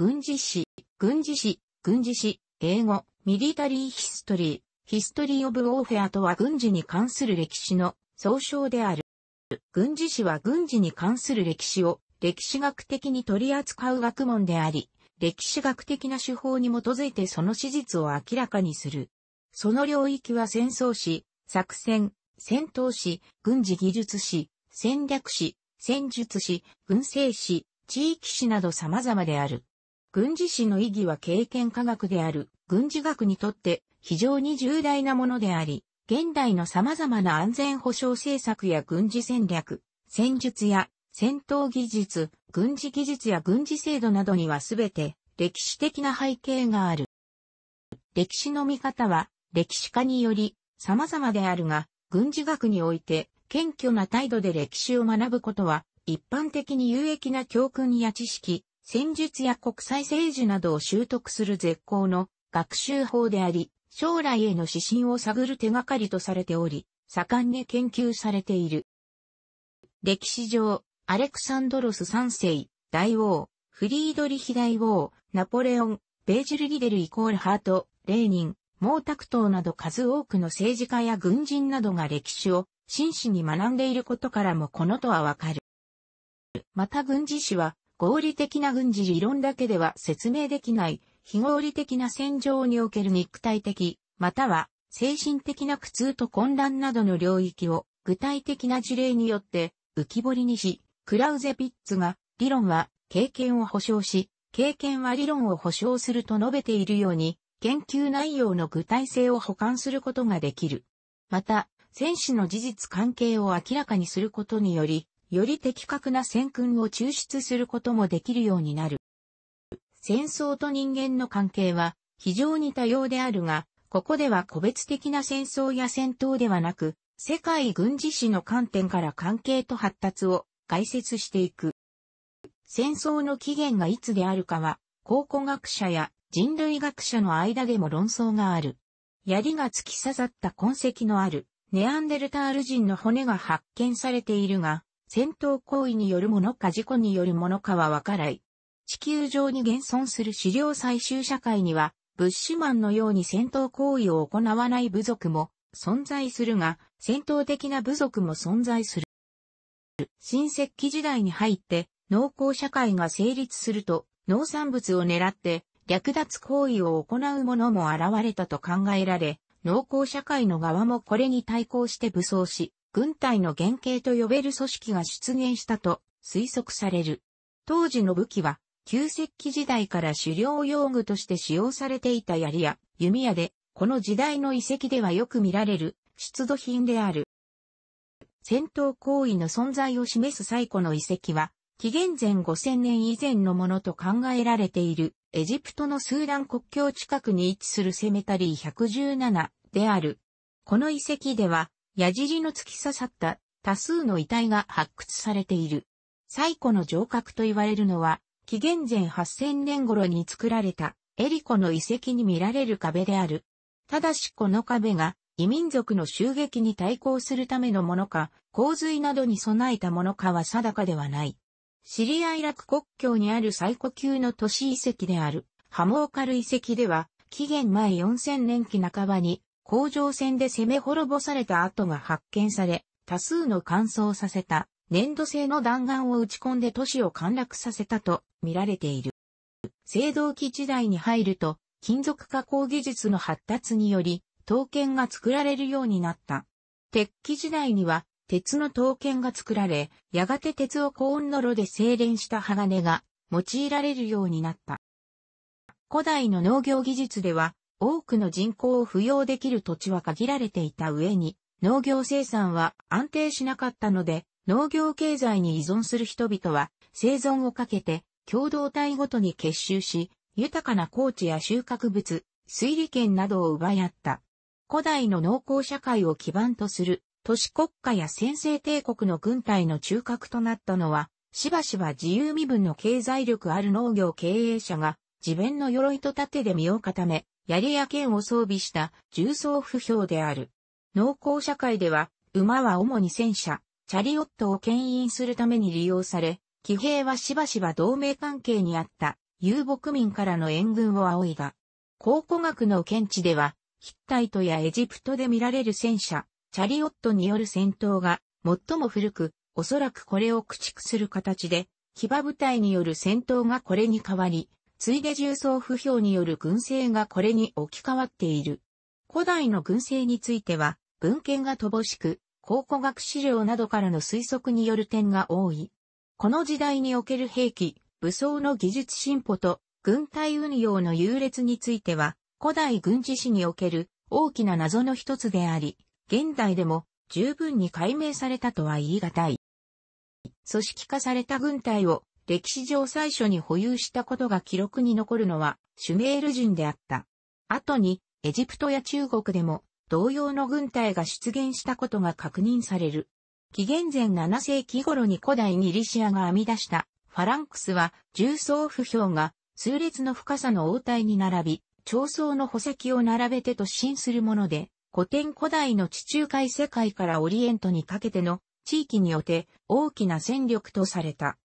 軍事史、軍事史、軍事史、英語、ミリタリーヒストリー、ヒストリー・オブ・オーフェアとは軍事に関する歴史の総称である。軍事史は軍事に関する歴史を歴史学的に取り扱う学問であり、歴史学的な手法に基づいてその史実を明らかにする。その領域は戦争史、作戦、戦闘史、軍事技術史、戦略史、戦術史、軍政史、地域史など様々である。軍事史の意義は経験科学である軍事学にとって非常に重大なものであり、現代の様々な安全保障政策や軍事戦略、戦術や戦闘技術、軍事技術や軍事制度などにはすべて歴史的な背景がある。歴史の見方は歴史家により様々であるが、軍事学において謙虚な態度で歴史を学ぶことは一般的に有益な教訓や知識、戦術や国際政治などを習得する絶好の学習法であり、将来への指針を探る手がかりとされており、盛んに研究されている。歴史上、アレクサンドロス3世、大王、フリードリヒ大王、ナポレオン、ベージル・リデルイコールハート、レーニン、毛沢東など数多くの政治家や軍人などが歴史を真摯に学んでいることからもこのとはわかる。また軍事史は合理的な軍事理論だけでは説明できない非合理的な戦場における肉体的、または精神的な苦痛と混乱などの領域を具体的な事例によって浮き彫りにし、クラウゼピッツが理論は経験を保証し、経験は理論を保証すると述べているように、研究内容の具体性を補完することができる。また、戦士の事実関係を明らかにすることにより、より的確な戦訓を抽出することもできるようになる。戦争と人間の関係は非常に多様であるが、ここでは個別的な戦争や戦闘ではなく、世界軍事史の観点から関係と発達を解説していく。戦争の起源がいつであるかは、考古学者や人類学者の間でも論争がある。槍が突き刺さった痕跡のあるネアンデルタール人の骨が発見されているが、戦闘行為によるものか事故によるものかはわからい。地球上に現存する狩猟採集社会には、ブッシュマンのように戦闘行為を行わない部族も存在するが、戦闘的な部族も存在する。新石器時代に入って、農耕社会が成立すると、農産物を狙って略奪行為を行う者も現れたと考えられ、農耕社会の側もこれに対抗して武装し、軍隊の原型と呼べる組織が出現したと推測される。当時の武器は、旧石器時代から狩猟用具として使用されていた槍や弓矢で、この時代の遺跡ではよく見られる出土品である。戦闘行為の存在を示す最古の遺跡は、紀元前5000年以前のものと考えられている、エジプトのスーダン国境近くに位置するセメタリー117である。この遺跡では、矢尻の突き刺さった多数の遺体が発掘されている。最古の城郭と言われるのは、紀元前8000年頃に作られたエリコの遺跡に見られる壁である。ただしこの壁が異民族の襲撃に対抗するためのものか、洪水などに備えたものかは定かではない。シリアイラク国境にある最古級の都市遺跡である、ハモーカル遺跡では、紀元前4000年期半ばに甲状腺で攻め滅ぼされた跡が発見され、多数の乾燥させた粘土製の弾丸を打ち込んで都市を陥落させたと見られている。青銅器時代に入ると、金属加工技術の発達により、刀剣が作られるようになった。鉄器時代には、鉄の刀剣が作られ、やがて鉄を高温の炉で精錬した鋼が用いられるようになった。古代の農業技術では、多くの人口を扶養できる土地は限られていた上に、農業生産は安定しなかったので、農業経済に依存する人々は生存をかけて共同体ごとに結集し、豊かな高地や収穫物、水利権などを奪い合った。古代の農耕社会を基盤とする都市国家や先制帝国の軍隊の中核となったのは、しばしば自由身分の経済力ある農業経営者が自分の鎧と盾で身を固め、槍や剣を装備した重装不評である。農耕社会では、馬は主に戦車、チャリオットを牽引するために利用され、騎兵はしばしば同盟関係にあった遊牧民からの援軍を仰いだ。考古学の見地では、ヒッタイトやエジプトで見られる戦車、チャリオットによる戦闘が最も古く、おそらくこれを駆逐する形で、騎馬部隊による戦闘がこれに変わり、ついで重曹不評による軍政がこれに置き換わっている。古代の軍政については、文献が乏しく、考古学資料などからの推測による点が多い。この時代における兵器、武装の技術進歩と軍隊運用の優劣については、古代軍事史における大きな謎の一つであり、現代でも十分に解明されたとは言い難い。組織化された軍隊を歴史上最初に保有したことが記録に残るのはシュメール人であった。後にエジプトや中国でも同様の軍隊が出現したことが確認される。紀元前7世紀頃に古代ギリシアが編み出したファランクスは重層不評が数列の深さの応対に並び、長層の宝石を並べて突進するもので、古典古代の地中海世界からオリエントにかけての地域によって大きな戦力とされた。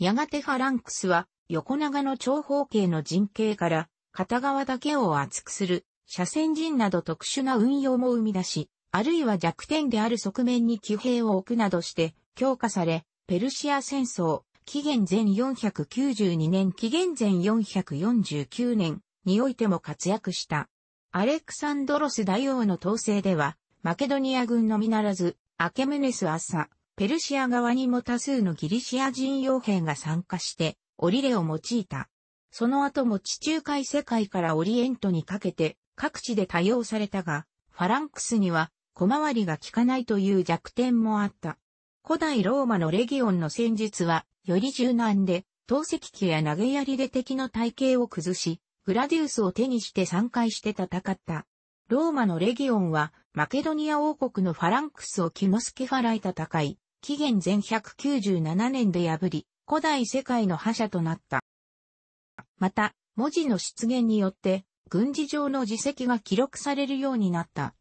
やがてファランクスは横長の長方形の陣形から片側だけを厚くする斜線陣など特殊な運用も生み出し、あるいは弱点である側面に騎兵を置くなどして強化され、ペルシア戦争、紀元前492年紀元前449年においても活躍した。アレクサンドロス大王の統制では、マケドニア軍のみならず、アケムネス・アッサ、ペルシア側にも多数のギリシア人傭兵が参加して、オリレを用いた。その後も地中海世界からオリエントにかけて各地で多用されたが、ファランクスには小回りが効かないという弱点もあった。古代ローマのレギオンの戦術は、より柔軟で、投石機や投げ槍で敵の体型を崩し、グラディウスを手にして参回して戦った。ローマのレギオンは、マケドニア王国のファランクスをキモスケファライ戦い、紀元前197年で破り、古代世界の覇者となった。また、文字の出現によって、軍事上の自責が記録されるようになった。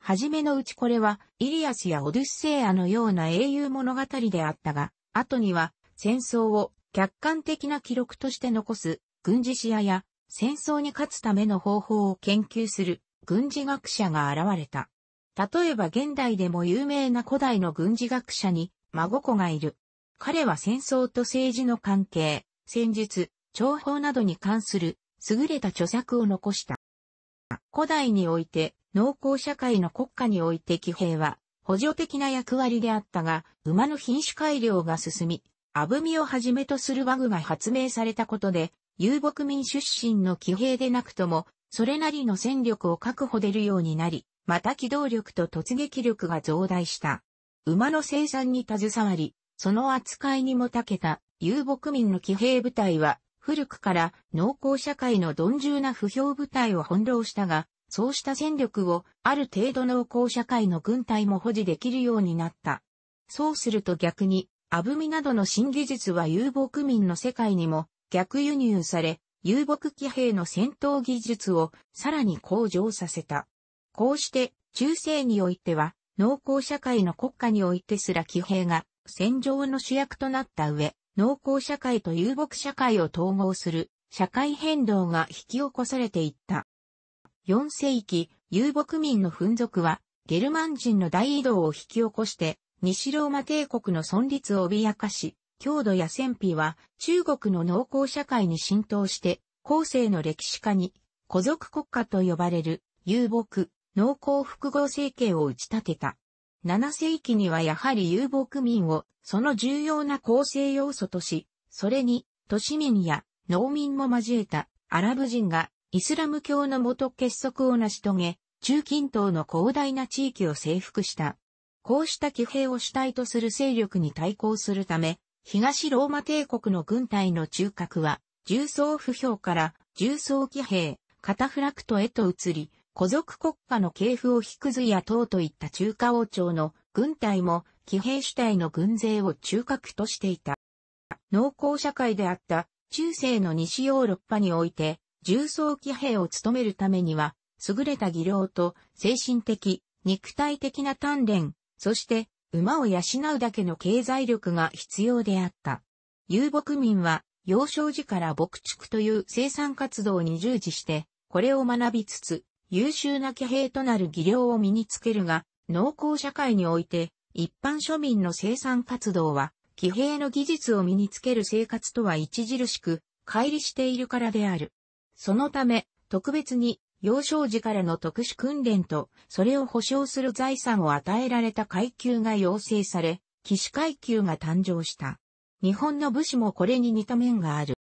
はじめのうちこれは、イリアスやオデュッセイアのような英雄物語であったが、後には、戦争を客観的な記録として残す、軍事視野や、戦争に勝つための方法を研究する、軍事学者が現れた。例えば現代でも有名な古代の軍事学者に、孫子がいる。彼は戦争と政治の関係、戦術、情報などに関する優れた著作を残した。古代において、農耕社会の国家において騎兵は補助的な役割であったが、馬の品種改良が進み、アブミをはじめとする馬具が発明されたことで、遊牧民出身の騎兵でなくとも、それなりの戦力を確保出るようになり、また機動力と突撃力が増大した。馬の生産に携わり、その扱いにも長けた遊牧民の騎兵部隊は、古くから農耕社会の鈍重な不評部隊を翻弄したが、そうした戦力をある程度農耕社会の軍隊も保持できるようになった。そうすると逆に、アブミなどの新技術は遊牧民の世界にも逆輸入され、遊牧騎兵の戦闘技術をさらに向上させた。こうして、中世においては、農耕社会の国家においてすら騎兵が戦場の主役となった上、農耕社会と遊牧社会を統合する社会変動が引き起こされていった。4世紀、遊牧民の紛俗は、ゲルマン人の大移動を引き起こして、西ローマ帝国の存立を脅かし、郷土や戦費は中国の農耕社会に浸透して、後世の歴史家に、古族国家と呼ばれる遊牧、農耕複合政権を打ち立てた。7世紀にはやはり遊牧民をその重要な構成要素とし、それに都市民や農民も交えたアラブ人がイスラム教のと結束を成し遂げ、中近東の広大な地域を征服した。こうした騎兵を主体とする勢力に対抗するため、東ローマ帝国の軍隊の中核は、重装不評から重装騎兵、カタフラクトへと移り、古族国家の系譜を引く図や党といった中華王朝の軍隊も騎兵主体の軍勢を中核としていた。農耕社会であった中世の西ヨーロッパにおいて重装騎兵を務めるためには優れた技量と精神的、肉体的な鍛錬、そして馬を養うだけの経済力が必要であった。遊牧民は幼少時から牧畜という生産活動に従事して、これを学びつつ、優秀な騎兵となる技量を身につけるが、農耕社会において、一般庶民の生産活動は、騎兵の技術を身につける生活とは著しく、乖離しているからである。そのため、特別に、幼少時からの特殊訓練と、それを保障する財産を与えられた階級が要請され、騎士階級が誕生した。日本の武士もこれに似た面がある。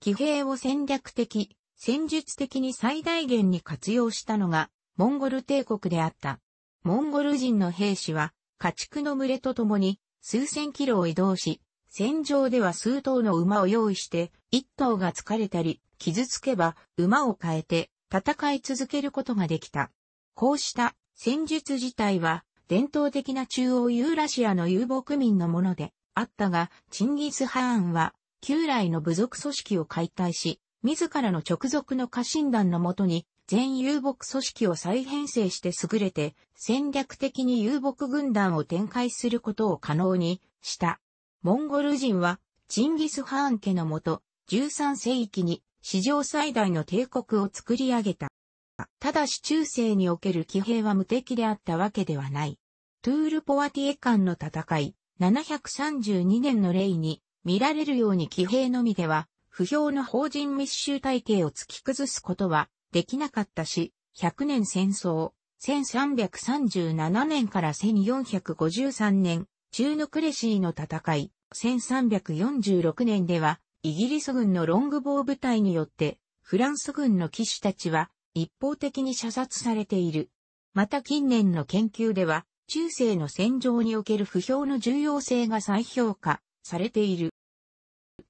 騎兵を戦略的、戦術的に最大限に活用したのが、モンゴル帝国であった。モンゴル人の兵士は、家畜の群れとともに、数千キロを移動し、戦場では数頭の馬を用意して、一頭が疲れたり、傷つけば、馬を変えて、戦い続けることができた。こうした戦術自体は、伝統的な中央ユーラシアの遊牧民のものであったが、チンギス・ハーンは、旧来の部族組織を解体し、自らの直属の家臣団のもとに、全遊牧組織を再編成して優れて、戦略的に遊牧軍団を展開することを可能にした。モンゴル人は、チンギス・ハーン家のもと、13世紀に史上最大の帝国を作り上げた。ただし中世における騎兵は無敵であったわけではない。トゥール・ポワティエ間の戦い、732年の例に見られるように騎兵のみでは不評の法人密集体系を突き崩すことはできなかったし、100年戦争、1337年から1453年、中のクレシーの戦い、1346年では、イギリス軍のロングボー部隊によって、フランス軍の騎士たちは、一方的に射殺されている。また近年の研究では、中世の戦場における不評の重要性が再評価されている。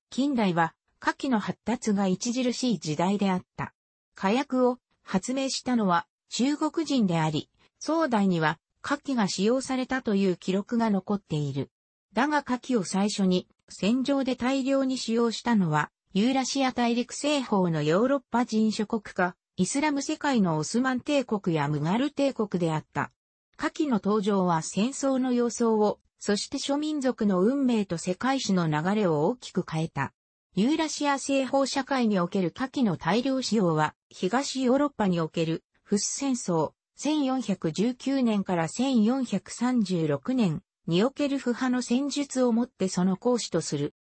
近代は火器の発達が著しい時代であった。火薬を発明したのは中国人であり、宋代には火器が使用されたという記録が残っている。だが火器を最初に戦場で大量に使用したのは、ユーラシア大陸西方のヨーロッパ人諸国か、イスラム世界のオスマン帝国やムガル帝国であった。火器の登場は戦争の様相を、そして諸民族の運命と世界史の流れを大きく変えた。ユーラシア西方社会における火器の大量使用は、東ヨーロッパにおける、フス戦争、1419年から1436年における不破の戦術をもってその講師とする。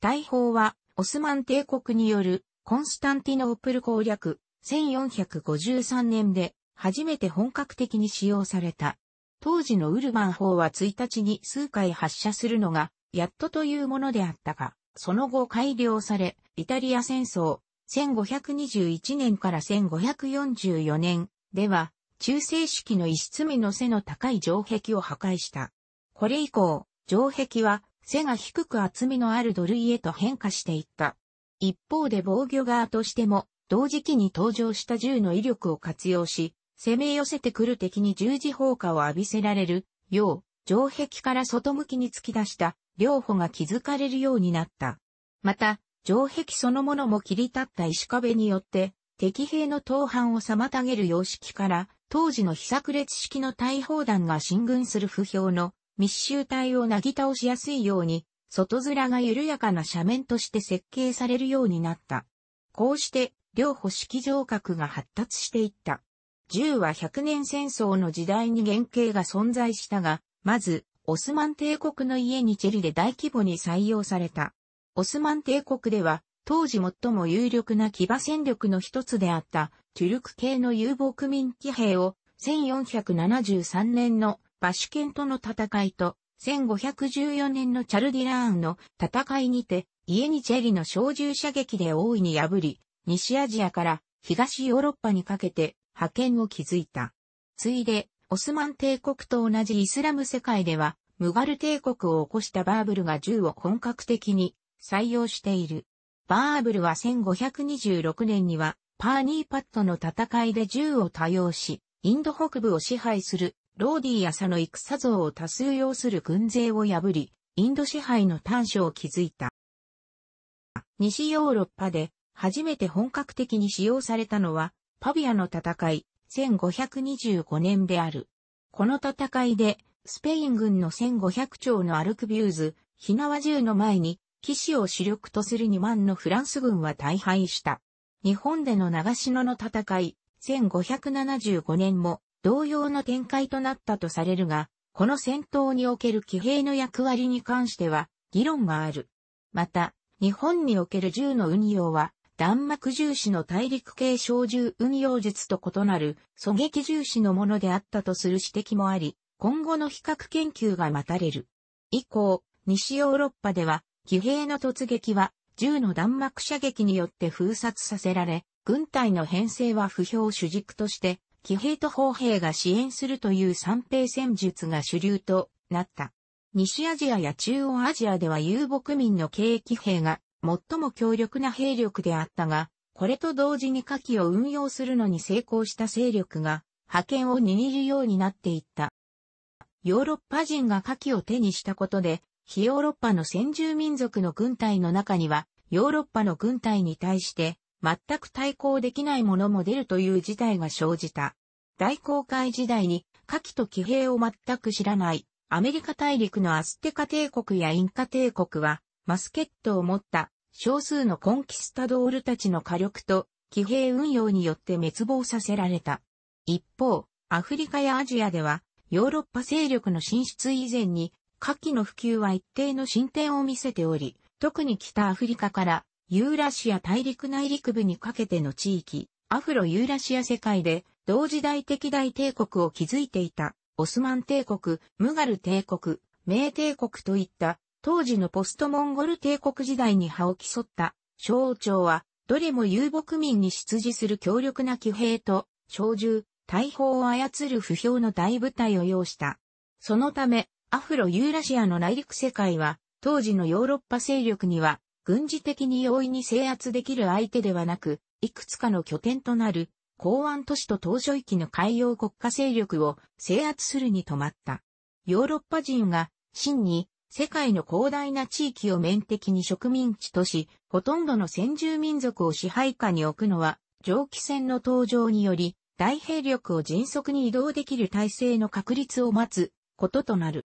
大砲は、オスマン帝国によるコンスタンティノープル攻略、1453年で初めて本格的に使用された。当時のウルマン砲は1日に数回発射するのが、やっとというものであったが、その後改良され、イタリア戦争、1521年から1544年では、中世式の一室目の背の高い城壁を破壊した。これ以降、城壁は背が低く厚みのある土塁へと変化していった。一方で防御側としても、同時期に登場した銃の威力を活用し、攻め寄せてくる敵に十字砲火を浴びせられる、よう、城壁から外向きに突き出した両歩が築かれるようになった。また、城壁そのものも切り立った石壁によって、敵兵の投反を妨げる様式から、当時の被炸裂式の大砲弾が進軍する不評の密集体をなぎ倒しやすいように、外面が緩やかな斜面として設計されるようになった。こうして、両歩式城郭が発達していった。銃は百年戦争の時代に原型が存在したが、まず、オスマン帝国の家にチェリで大規模に採用された。オスマン帝国では、当時最も有力な騎馬戦力の一つであった、チュルク系の遊牧民騎兵を、1473年のバシュケントの戦いと、1514年のチャルディラーンの戦いにて、イエニチェリの小銃射撃で大いに破り、西アジアから東ヨーロッパにかけて派遣を築いた。ついで、オスマン帝国と同じイスラム世界では、ムガル帝国を起こしたバーブルが銃を本格的に採用している。バーブルは1526年には、パーニーパットの戦いで銃を多用し、インド北部を支配するローディーやサの戦像を多数要する軍勢を破り、インド支配の短所を築いた。西ヨーロッパで初めて本格的に使用されたのは、パビアの戦い、1525年である。この戦いで、スペイン軍の1500丁のアルクビューズ、な縄銃の前に、騎士を主力とする2万のフランス軍は大敗した。日本での長篠の戦い、1575年も同様の展開となったとされるが、この戦闘における騎兵の役割に関しては議論がある。また、日本における銃の運用は弾幕重視の大陸系小銃運用術と異なる狙撃重視のものであったとする指摘もあり、今後の比較研究が待たれる。以降、西ヨーロッパでは、騎兵の突撃は銃の弾幕射撃によって封殺させられ、軍隊の編成は不評主軸として、騎兵と砲兵が支援するという三平戦術が主流となった。西アジアや中央アジアでは遊牧民の軽騎兵が最も強力な兵力であったが、これと同時に火器を運用するのに成功した勢力が、覇権を握るようになっていった。ヨーロッパ人が火器を手にしたことで、非ヨーロッパの先住民族の軍隊の中には、ヨーロッパの軍隊に対して、全く対抗できないものも出るという事態が生じた。大航海時代に、火器と騎兵を全く知らない、アメリカ大陸のアステカ帝国やインカ帝国は、マスケットを持った少数のコンキスタドールたちの火力と騎兵運用によって滅亡させられた。一方、アフリカやアジアではヨーロッパ勢力の進出以前に火器の普及は一定の進展を見せており、特に北アフリカからユーラシア大陸内陸部にかけての地域、アフロユーラシア世界で同時代的大帝国を築いていたオスマン帝国、ムガル帝国、名帝国といった当時のポストモンゴル帝国時代に葉を競った、小王朝は、どれも遊牧民に出自する強力な騎兵と、小銃、大砲を操る不評の大部隊を要した。そのため、アフロユーラシアの内陸世界は、当時のヨーロッパ勢力には、軍事的に容易に制圧できる相手ではなく、いくつかの拠点となる、港湾都市と当初域の海洋国家勢力を制圧するに止まった。ヨーロッパ人が、真に世界の広大な地域を面的に植民地とし、ほとんどの先住民族を支配下に置くのは、蒸気船の登場により、大兵力を迅速に移動できる体制の確立を待つこととなる。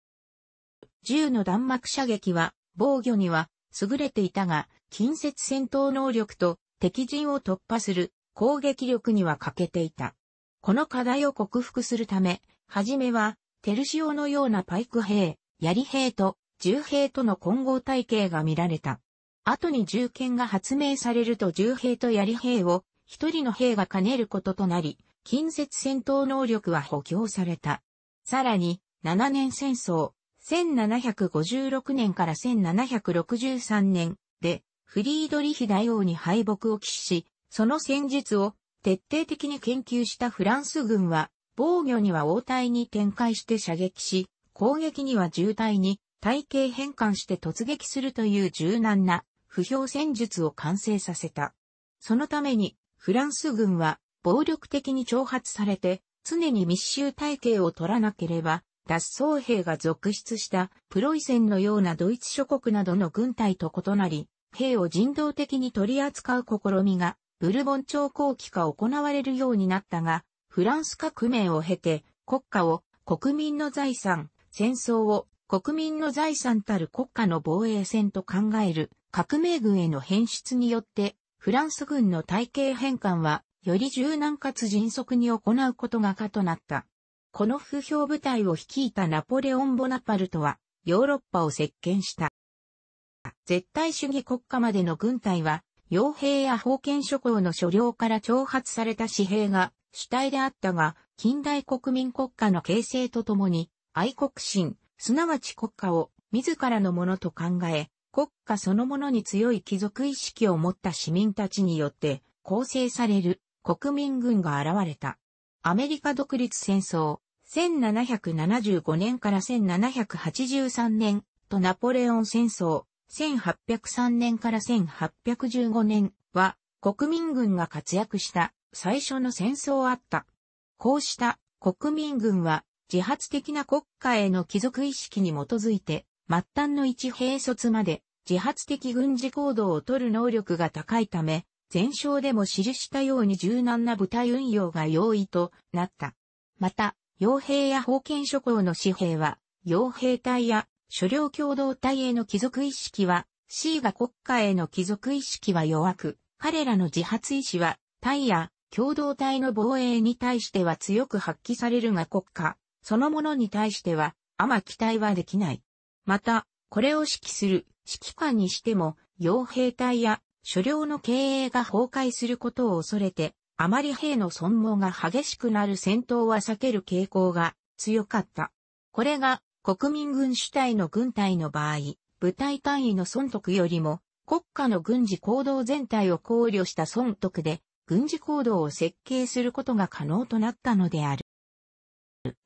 銃の弾幕射撃は、防御には優れていたが、近接戦闘能力と敵陣を突破する攻撃力には欠けていた。この課題を克服するため、はじめは、テルシオのようなパイク兵、槍兵と銃兵との混合体系が見られた。後に銃剣が発明されると銃兵と槍兵を一人の兵が兼ねることとなり、近接戦闘能力は補強された。さらに、7年戦争、1756年から1763年で、フリードリヒ大王に敗北を喫し、その戦術を徹底的に研究したフランス軍は、防御には応対に展開して射撃し、攻撃には渋滞に体系変換して突撃するという柔軟な不評戦術を完成させた。そのためにフランス軍は暴力的に挑発されて常に密集体系を取らなければ脱走兵が続出したプロイセンのようなドイツ諸国などの軍隊と異なり、兵を人道的に取り扱う試みがブルボン朝後期か行われるようになったが、フランス革命を経て国家を国民の財産、戦争を国民の財産たる国家の防衛戦と考える革命軍への変質によって、フランス軍の体系変換は、より柔軟かつ迅速に行うことが可となった。この不評部隊を率いたナポレオン・ボナパルトは、ヨーロッパを席巻した。絶対主義国家までの軍隊は、傭兵や封建諸侯の所領から挑発された紙幣が主体であったが、近代国民国家の形成とともに、愛国心、すなわち国家を自らのものと考え、国家そのものに強い貴族意識を持った市民たちによって構成される国民軍が現れた。アメリカ独立戦争、1775年から1783年とナポレオン戦争、1803年から1815年は国民軍が活躍した最初の戦争あった。こうした国民軍は自発的な国家への帰属意識に基づいて、末端の一兵卒まで自発的軍事行動を取る能力が高いため、前哨でも記したように柔軟な部隊運用が容易となった。また、傭兵や封建諸侯の士兵は、傭兵隊や所領共同体への帰属意識は、C が国家への帰属意識は弱く、彼らの自発意志は、隊や共同体の防衛に対しては強く発揮されるが国家、そのものに対しては、あま期待はできない。また、これを指揮する指揮官にしても、傭兵隊や所領の経営が崩壊することを恐れて、あまり兵の損耗が激しくなる戦闘は避ける傾向が強かった。これが国民軍主体の軍隊の場合、部隊単位の損得よりも国家の軍事行動全体を考慮した損得で軍事行動を設計することが可能となったのである。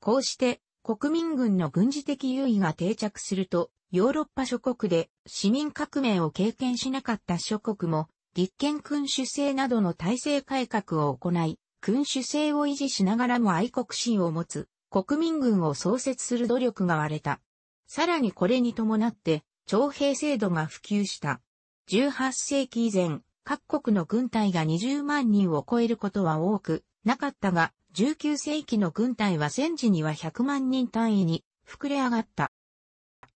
こうして国民軍の軍事的優位が定着すると、ヨーロッパ諸国で市民革命を経験しなかった諸国も、立憲君主制などの体制改革を行い、君主制を維持しながらも愛国心を持つ国民軍を創設する努力が割れた。さらにこれに伴って徴兵制度が普及した。18世紀以前、各国の軍隊が20万人を超えることは多くなかったが、19世紀の軍隊は戦時には100万人単位に膨れ上がった。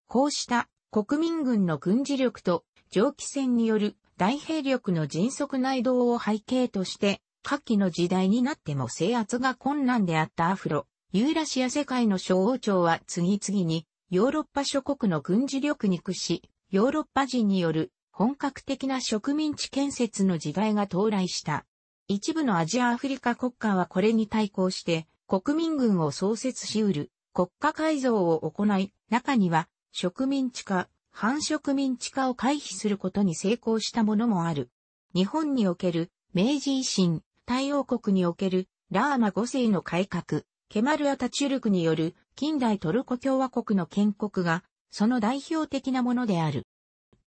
こうした国民軍の軍事力と蒸気船による大兵力の迅速内動を背景として、下記の時代になっても制圧が困難であったアフロ、ユーラシア世界の小王朝は次々にヨーロッパ諸国の軍事力に屈し、ヨーロッパ人による本格的な植民地建設の時代が到来した。一部のアジアアフリカ国家はこれに対抗して国民軍を創設し得る国家改造を行い、中には植民地化、反植民地化を回避することに成功したものもある。日本における明治維新、太陽国におけるラーマ5世の改革、ケマル・アタチュルクによる近代トルコ共和国の建国がその代表的なものである。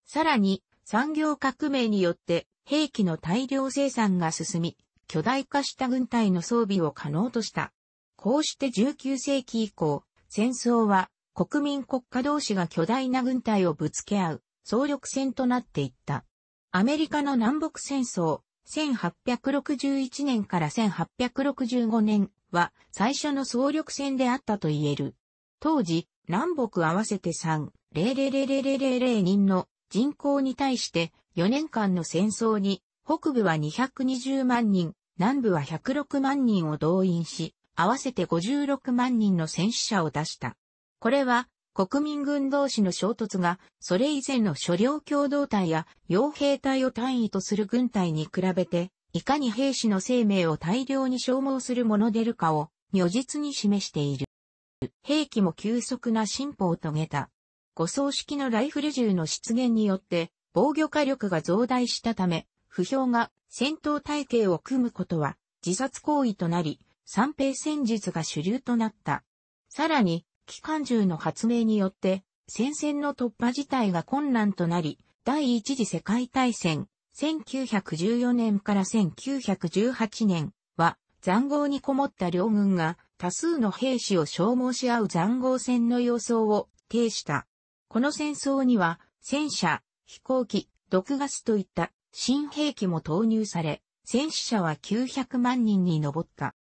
さらに産業革命によって兵器の大量生産が進み、巨大化した軍隊の装備を可能とした。こうして19世紀以降、戦争は国民国家同士が巨大な軍隊をぶつけ合う総力戦となっていった。アメリカの南北戦争、1861年から1865年は最初の総力戦であったと言える。当時、南北合わせて3、0 0 0 0 0 0人の人口に対して4年間の戦争に北部は220万人、南部は106万人を動員し、合わせて56万人の戦死者を出した。これは国民軍同士の衝突が、それ以前の所領共同体や傭兵隊を単位とする軍隊に比べて、いかに兵士の生命を大量に消耗するものでるかを如実に示している。兵器も急速な進歩を遂げた。護装式のライフル銃の出現によって防御火力が増大したため、不評が戦闘体系を組むことは自殺行為となり、三平戦術が主流となった。さらに、機関銃の発明によって、戦線の突破自体が困難となり、第一次世界大戦、1914年から1918年は、残壕にこもった両軍が多数の兵士を消耗し合う残壕戦の様相を呈した。この戦争には戦車、飛行機、毒ガスといった新兵器も投入され、戦死者は900万人に上った。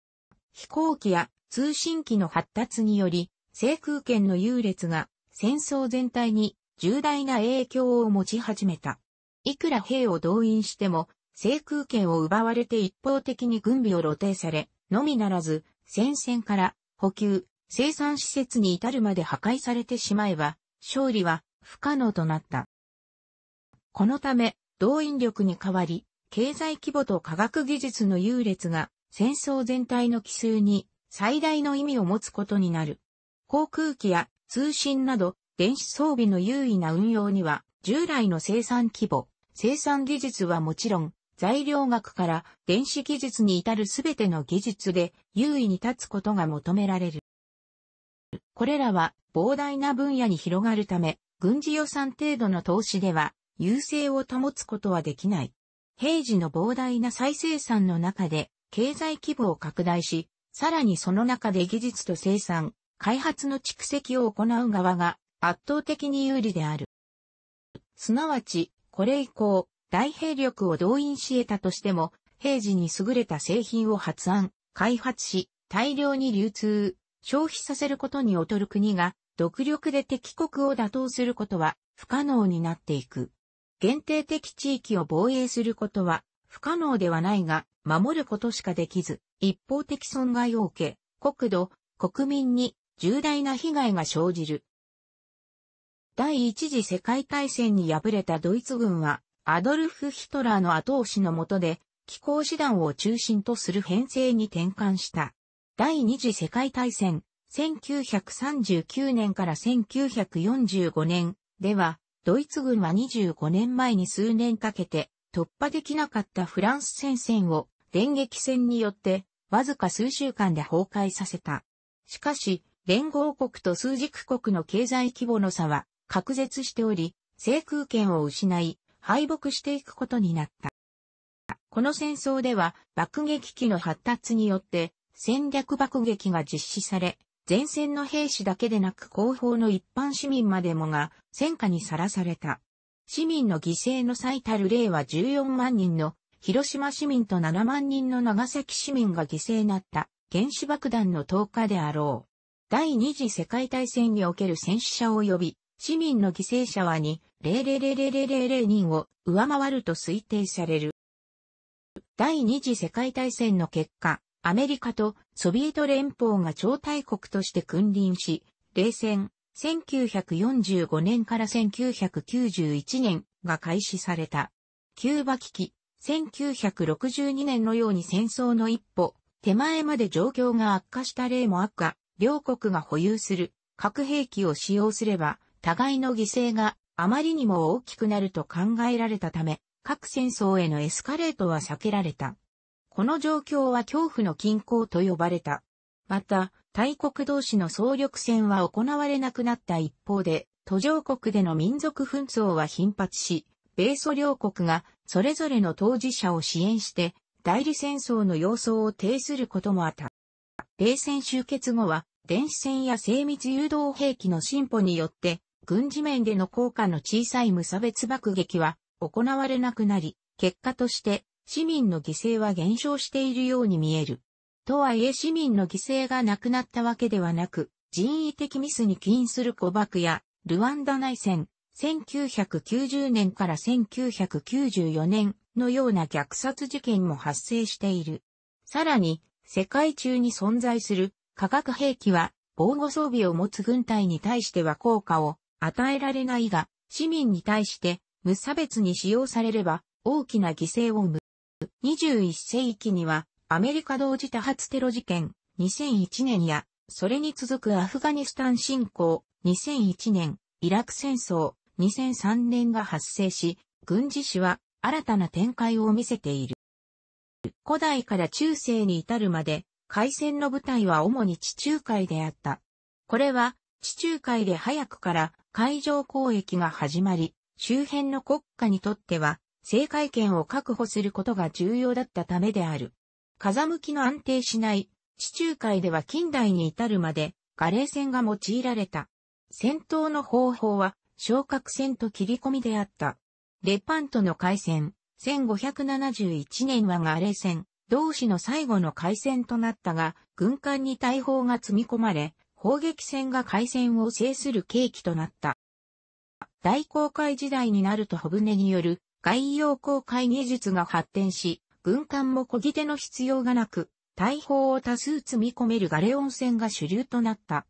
飛行機や通信機の発達により、制空権の優劣が戦争全体に重大な影響を持ち始めた。いくら兵を動員しても、制空権を奪われて一方的に軍備を露呈され、のみならず、戦線から補給、生産施設に至るまで破壊されてしまえば、勝利は不可能となった。このため、動員力に代わり、経済規模と科学技術の優劣が戦争全体の奇数に最大の意味を持つことになる。航空機や通信など電子装備の優位な運用には従来の生産規模、生産技術はもちろん材料学から電子技術に至るすべての技術で優位に立つことが求められる。これらは膨大な分野に広がるため、軍事予算程度の投資では優勢を保つことはできない。平時の膨大な再生産の中で経済規模を拡大し、さらにその中で技術と生産、開発の蓄積を行う側が圧倒的に有利である。すなわち、これ以降、大兵力を動員し得たとしても、平時に優れた製品を発案、開発し、大量に流通、消費させることに劣る国が、独力で敵国を打倒することは不可能になっていく。限定的地域を防衛することは不可能ではないが、守ることしかできず、一方的損害を受け、国土、国民に重大な被害が生じる。第一次世界大戦に敗れたドイツ軍は、アドルフ・ヒトラーの後押しのもとで、気候師団を中心とする編成に転換した。第二次世界大戦、1939年から1945年では、ドイツ軍は25年前に数年かけて突破できなかったフランス戦線を電撃戦によってわずか数週間で崩壊させた。しかし、連合国と数軸国の経済規模の差は隔絶しており、制空権を失い、敗北していくことになった。この戦争では爆撃機の発達によって戦略爆撃が実施され、前線の兵士だけでなく後方の一般市民までもが戦火にさらされた。市民の犠牲の最たる例は14万人の広島市民と7万人の長崎市民が犠牲になった原子爆弾の投下であろう。第二次世界大戦における戦死者及び市民の犠牲者は2、0000000人を上回ると推定される。第二次世界大戦の結果、アメリカとソビエト連邦が超大国として君臨し、冷戦、1945年から1991年が開始された。キューバ危機、1962年のように戦争の一歩、手前まで状況が悪化した例もあっ両国が保有する核兵器を使用すれば、互いの犠牲があまりにも大きくなると考えられたため、核戦争へのエスカレートは避けられた。この状況は恐怖の均衡と呼ばれた。また、大国同士の総力戦は行われなくなった一方で、途上国での民族紛争は頻発し、米ソ両国がそれぞれの当事者を支援して代理戦争の様相を呈することもあった。冷戦終結後は電子戦や精密誘導兵器の進歩によって軍事面での効果の小さい無差別爆撃は行われなくなり、結果として市民の犠牲は減少しているように見える。とはいえ市民の犠牲がなくなったわけではなく、人為的ミスに起因する誤爆や、ルワンダ内戦、1990年から1994年のような虐殺事件も発生している。さらに、世界中に存在する化学兵器は防護装備を持つ軍隊に対しては効果を与えられないが、市民に対して無差別に使用されれば大きな犠牲を生む。21世紀には、アメリカ同時多発テロ事件、2001年や、それに続くアフガニスタン侵攻、2001年、イラク戦争、2003年が発生し、軍事史は新たな展開を見せている。古代から中世に至るまで、海戦の舞台は主に地中海であった。これは、地中海で早くから海上交易が始まり、周辺の国家にとっては正海権を確保することが重要だったためである。風向きの安定しない地中海では近代に至るまでガレー船が用いられた。戦闘の方法は昇格戦と切り込みであった。レパントの海戦、1571年はガレー戦、同志の最後の海戦となったが、軍艦に大砲が積み込まれ、砲撃戦が海戦を制する契機となった。大航海時代になると小舟による外洋航海技術が発展し、軍艦も漕ぎ手の必要がなく、大砲を多数積み込めるガレオン船が主流となった。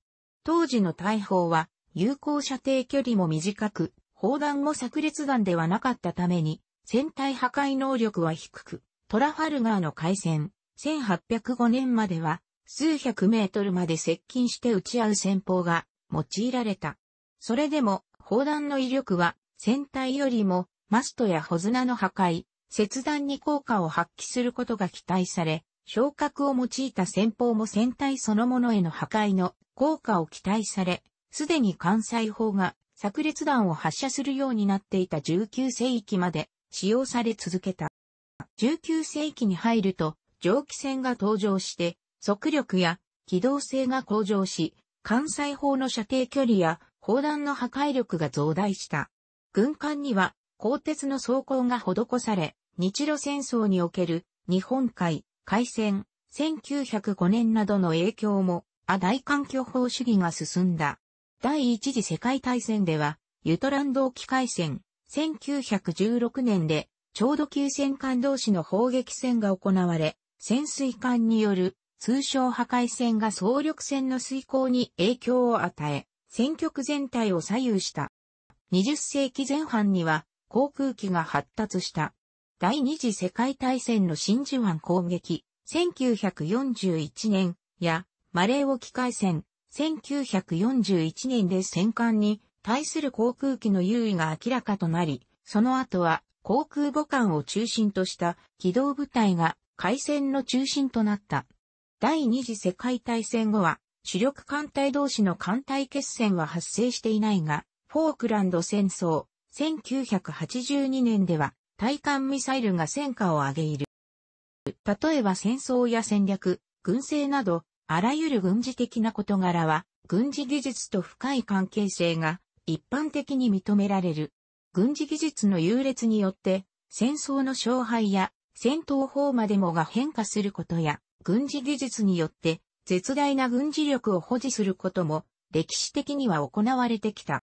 当時の大砲は、有効射程距離も短く、砲弾も炸裂弾ではなかったために、船体破壊能力は低く、トラファルガーの海戦、1805年までは、数百メートルまで接近して撃ち合う戦法が用いられた。それでも、砲弾の威力は、船体よりもマストやホズナの破壊、切断に効果を発揮することが期待され、昇格を用いた戦法も船体そのものへの破壊の効果を期待され、すでに関西砲が炸裂弾を発射するようになっていた19世紀まで使用され続けた。19世紀に入ると蒸気船が登場して速力や機動性が向上し、関西砲の射程距離や砲弾の破壊力が増大した。軍艦には鋼鉄の装甲が施され、日露戦争における日本海、海戦、1905年などの影響も、あ大環境法主義が進んだ。第一次世界大戦では、ユトランド沖海戦、1916年で、ちょうど急戦艦同士の砲撃戦が行われ、潜水艦による通称破壊戦が総力戦の遂行に影響を与え、戦局全体を左右した。20世紀前半には、航空機が発達した。第二次世界大戦の真珠湾攻撃、1941年やマレー沖海戦、1941年で戦艦に対する航空機の優位が明らかとなり、その後は航空母艦を中心とした機動部隊が海戦の中心となった。第二次世界大戦後は主力艦隊同士の艦隊決戦は発生していないが、フォークランド戦争、1982年では、対艦ミサイルが戦果を上げいる。例えば戦争や戦略、軍政など、あらゆる軍事的な事柄は、軍事技術と深い関係性が一般的に認められる。軍事技術の優劣によって、戦争の勝敗や戦闘法までもが変化することや、軍事技術によって絶大な軍事力を保持することも歴史的には行われてきた。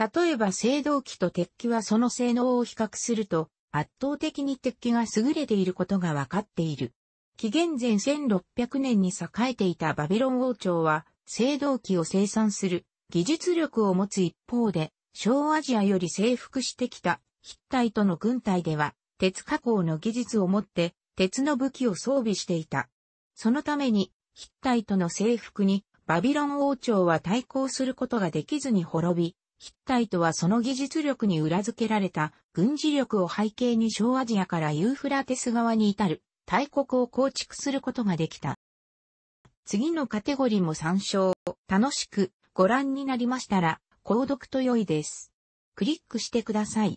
例えば制動機と鉄機はその性能を比較すると、圧倒的に鉄機が優れていることが分かっている。紀元前1600年に栄えていたバビロン王朝は、制動機を生産する技術力を持つ一方で、小アジアより征服してきた筆体との軍隊では、鉄加工の技術を持って、鉄の武器を装備していた。そのために、筆体との征服に、バビロン王朝は対抗することができずに滅び、ヒッタイトはその技術力に裏付けられた軍事力を背景に小アジアからユーフラテス側に至る大国を構築することができた。次のカテゴリーも参照。楽しくご覧になりましたら、購読と良いです。クリックしてください。